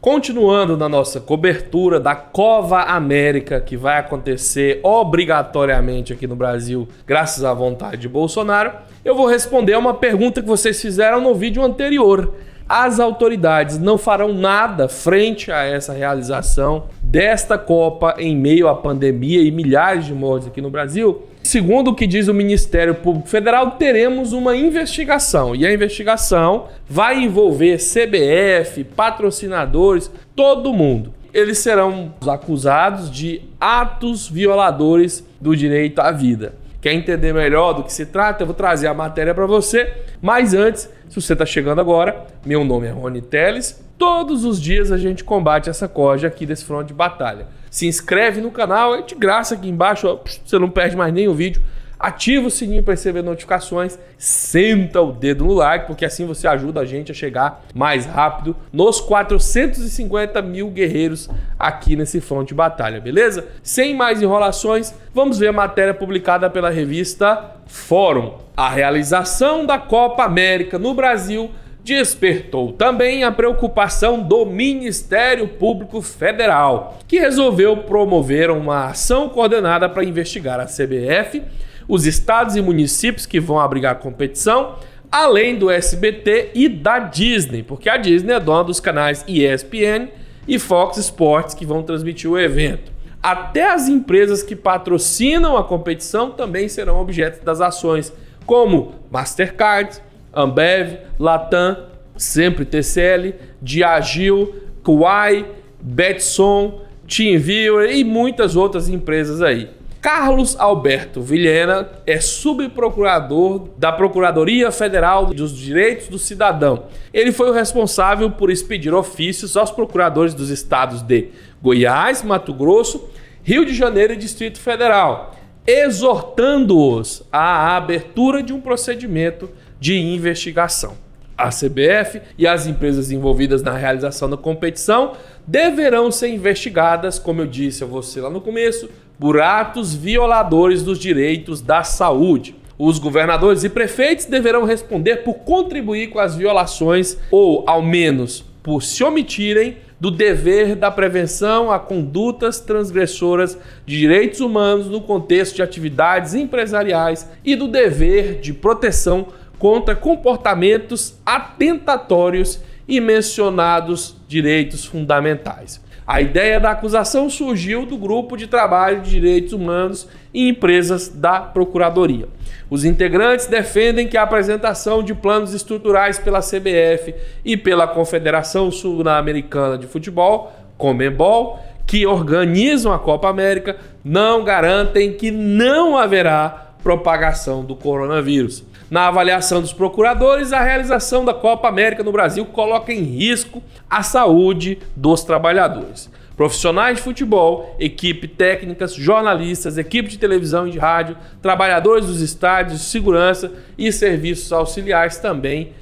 Continuando na nossa cobertura da Cova América, que vai acontecer obrigatoriamente aqui no Brasil, graças à vontade de Bolsonaro, eu vou responder a uma pergunta que vocês fizeram no vídeo anterior. As autoridades não farão nada frente a essa realização desta Copa em meio à pandemia e milhares de mortes aqui no Brasil? Segundo o que diz o Ministério Público Federal, teremos uma investigação. E a investigação vai envolver CBF, patrocinadores, todo mundo. Eles serão acusados de atos violadores do direito à vida. Quer entender melhor do que se trata? Eu vou trazer a matéria para você. Mas antes, se você está chegando agora, meu nome é Rony Teles. Todos os dias a gente combate essa corja aqui desse front de batalha se inscreve no canal, é de graça aqui embaixo, ó, você não perde mais nenhum vídeo. Ativa o sininho para receber notificações, senta o dedo no like, porque assim você ajuda a gente a chegar mais rápido nos 450 mil guerreiros aqui nesse front de batalha, beleza? Sem mais enrolações, vamos ver a matéria publicada pela revista Fórum. A realização da Copa América no Brasil despertou também a preocupação do Ministério Público Federal, que resolveu promover uma ação coordenada para investigar a CBF, os estados e municípios que vão abrigar a competição, além do SBT e da Disney, porque a Disney é dona dos canais ESPN e Fox Sports que vão transmitir o evento. Até as empresas que patrocinam a competição também serão objeto das ações, como Mastercard, Ambev, Latam, sempre TCL, Diagil, Kuai, Betson, TeamViewer e muitas outras empresas aí. Carlos Alberto Vilhena é subprocurador da Procuradoria Federal dos Direitos do Cidadão. Ele foi o responsável por expedir ofícios aos procuradores dos estados de Goiás, Mato Grosso, Rio de Janeiro e Distrito Federal, exortando-os à abertura de um procedimento de investigação. A CBF e as empresas envolvidas na realização da competição deverão ser investigadas, como eu disse a você lá no começo, por atos violadores dos direitos da saúde. Os governadores e prefeitos deverão responder por contribuir com as violações ou, ao menos, por se omitirem do dever da prevenção a condutas transgressoras de direitos humanos no contexto de atividades empresariais e do dever de proteção contra comportamentos atentatórios e mencionados direitos fundamentais. A ideia da acusação surgiu do Grupo de Trabalho de Direitos Humanos e Empresas da Procuradoria. Os integrantes defendem que a apresentação de planos estruturais pela CBF e pela Confederação Sul-Americana de Futebol, Comembol, que organizam a Copa América, não garantem que não haverá propagação do coronavírus. Na avaliação dos procuradores, a realização da Copa América no Brasil coloca em risco a saúde dos trabalhadores. Profissionais de futebol, equipe técnicas, jornalistas, equipe de televisão e de rádio, trabalhadores dos estádios, segurança e serviços auxiliares também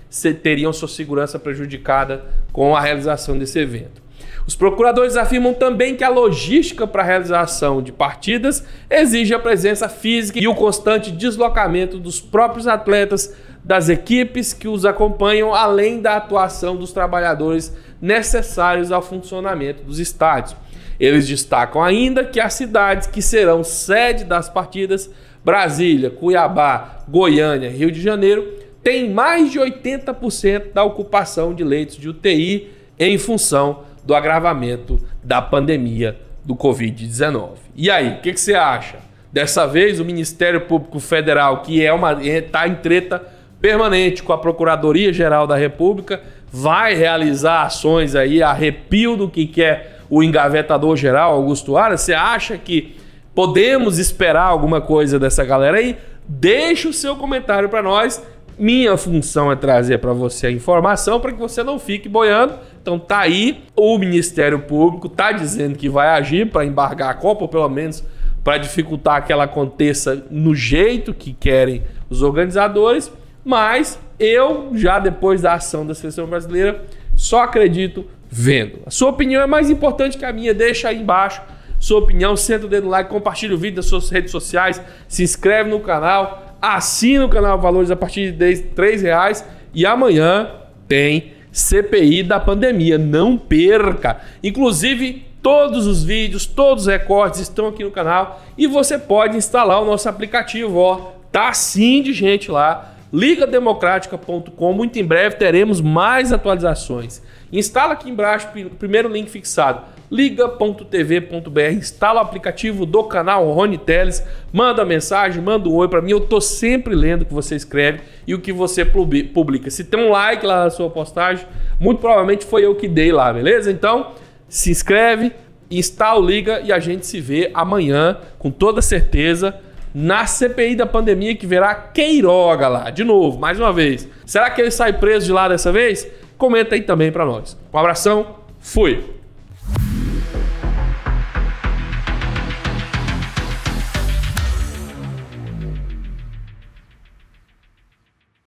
teriam sua segurança prejudicada com a realização desse evento. Os procuradores afirmam também que a logística para a realização de partidas exige a presença física e o constante deslocamento dos próprios atletas, das equipes que os acompanham, além da atuação dos trabalhadores necessários ao funcionamento dos estádios. Eles destacam ainda que as cidades que serão sede das partidas, Brasília, Cuiabá, Goiânia, Rio de Janeiro, têm mais de 80% da ocupação de leitos de UTI em função do agravamento da pandemia do Covid-19. E aí, o que, que, você acha? Dessa vez, o Ministério Público Federal, que é uma está é, em treta permanente com a Procuradoria Geral da República, vai realizar ações aí, arrepio do que quer é o engavetador geral, Augusto Aras. Você acha que podemos esperar alguma coisa dessa galera aí? Deixe o seu comentário para nós minha função é trazer para você a informação para que você não fique boiando. Então tá aí, o Ministério Público tá dizendo que vai agir para embargar a Copa, ou pelo menos para dificultar que ela aconteça no jeito que querem os organizadores, mas eu já depois da ação da seleção brasileira só acredito vendo. A sua opinião é mais importante que a minha, deixa aí embaixo sua opinião, senta o dedo no like, compartilha o vídeo nas suas redes sociais, se inscreve no canal, Assina o canal Valores a partir de 3 reais. E amanhã tem CPI da pandemia. Não perca! Inclusive, todos os vídeos, todos os recortes estão aqui no canal. E você pode instalar o nosso aplicativo, ó. Tá sim de gente lá. Ligademocrática.com. Muito em breve teremos mais atualizações. Instala aqui embaixo primeiro link fixado liga.tv.br, instala o aplicativo do canal Rony Teles, manda mensagem, manda um oi para mim, eu tô sempre lendo o que você escreve e o que você publica. Se tem um like lá na sua postagem, muito provavelmente foi eu que dei lá, beleza? Então, se inscreve, instala o Liga e a gente se vê amanhã, com toda certeza, na CPI da pandemia que verá Queiroga lá, de novo, mais uma vez. Será que ele sai preso de lá dessa vez? Comenta aí também para nós. Um abração, fui!